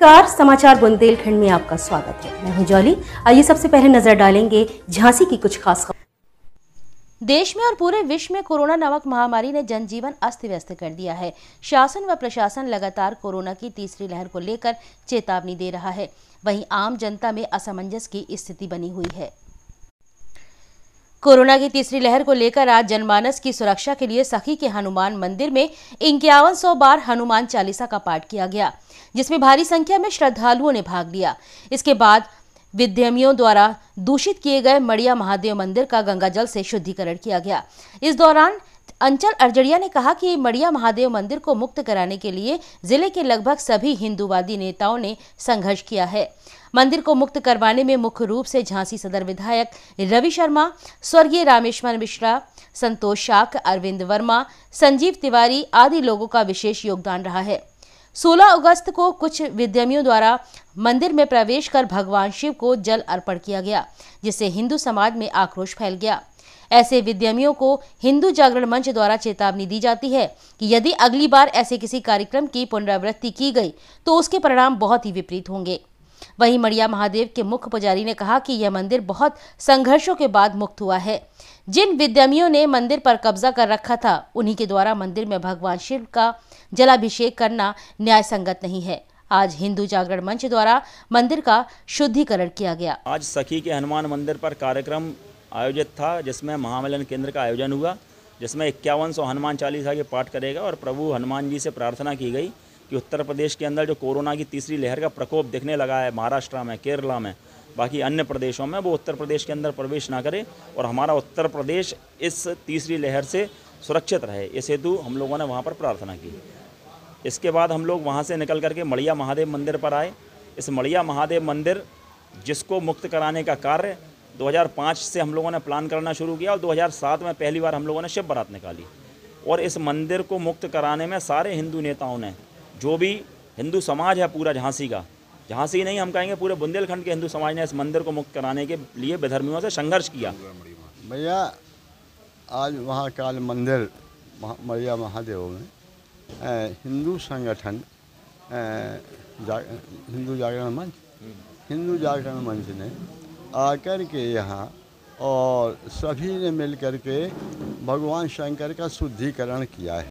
car समाचार बुंदेलखंड में आपका स्वागत है मैं हूं जौली आइए सबसे पहले नजर डालेंगे झांसी की कुछ खास खबर देश में और पूरे विश्व में कोरोना नामक महामारी ने जनजीवन अस्त व्यस्त कर दिया है शासन व प्रशासन लगातार कोरोना की तीसरी लहर को लेकर चेतावनी दे रहा है वहीं आम जनता में असमंजस की स्थिति बनी हुई है कोरोना की तीसरी लहर को लेकर आज जनमानस की सुरक्षा के लिए सखी के हनुमान मंदिर में इक्यावन सौ बार हनुमान चालीसा का पाठ किया गया जिसमें भारी संख्या में श्रद्धालुओं ने भाग लिया इसके बाद विद्यमियों द्वारा दूषित किए गए मड़िया महादेव मंदिर का गंगाजल से शुद्धिकरण किया गया इस दौरान अंचल अर्जड़िया ने कहा कि मड़िया महादेव मंदिर को मुक्त कराने के लिए जिले के लगभग सभी हिंदूवादी नेताओं ने संघर्ष किया है मंदिर को मुक्त करवाने में मुख्य रूप से झांसी सदर विधायक रवि शर्मा स्वर्गीय रामेश्वर मिश्रा संतोष शाख अरविंद वर्मा संजीव तिवारी आदि लोगों का विशेष योगदान रहा है 16 अगस्त को कुछ विद्यमियों द्वारा मंदिर में प्रवेश कर भगवान शिव को जल अर्पण किया गया जिससे हिंदू समाज में आक्रोश फैल गया ऐसे विद्यमियों को हिंदू जागरण मंच द्वारा चेतावनी दी जाती है कि यदि अगली बार ऐसे किसी कार्यक्रम की पुनरावृत्ति की गई तो उसके परिणाम बहुत ही विपरीत होंगे वहीं मड़िया महादेव के मुख्य पुजारी ने कहा कि यह मंदिर बहुत संघर्षों के बाद मुक्त हुआ है जिन विद्यमियों ने मंदिर पर कब्जा कर रखा था उन्हीं के द्वारा मंदिर में भगवान शिव का जलाभिषेक करना न्याय संगत नहीं है आज हिंदू जागरण मंच द्वारा मंदिर का शुद्धिकरण किया गया आज सखी के हनुमान मंदिर पर कार्यक्रम आयोजित था जिसमें महामिलन केंद्र का आयोजन हुआ जिसमें इक्यावन सौ हनुमान चालीसा के पाठ करेगा और प्रभु हनुमान जी से प्रार्थना की गई कि उत्तर प्रदेश के अंदर जो कोरोना की तीसरी लहर का प्रकोप दिखने लगा है महाराष्ट्र में केरला में बाकी अन्य प्रदेशों में वो उत्तर प्रदेश के अंदर प्रवेश ना करे और हमारा उत्तर प्रदेश इस तीसरी लहर से सुरक्षित रहे इस हेतु हम लोगों ने वहाँ पर प्रार्थना की इसके बाद हम लोग वहाँ से निकल करके मड़िया महादेव मंदिर पर आए इस मड़िया महादेव मंदिर जिसको मुक्त कराने का कार्य 2005 से हम लोगों ने प्लान करना शुरू किया और 2007 में पहली बार हम लोगों ने शिव बारात निकाली और इस मंदिर को मुक्त कराने में सारे हिंदू नेताओं ने जो भी हिंदू समाज है पूरा झांसी का जहाँ से ही नहीं हम कहेंगे पूरे बुंदेलखंड के हिंदू समाज ने इस मंदिर को मुक्त कराने के लिए बेधर्मियों से संघर्ष किया भैया आज महाकाल मंदिर मैया महादेव में हिंदू संगठन हिंदू जागरण मंच हिंदू जागरण मंच ने आकर के यहाँ और सभी ने मिलकर के भगवान शंकर का शुद्धिकरण किया है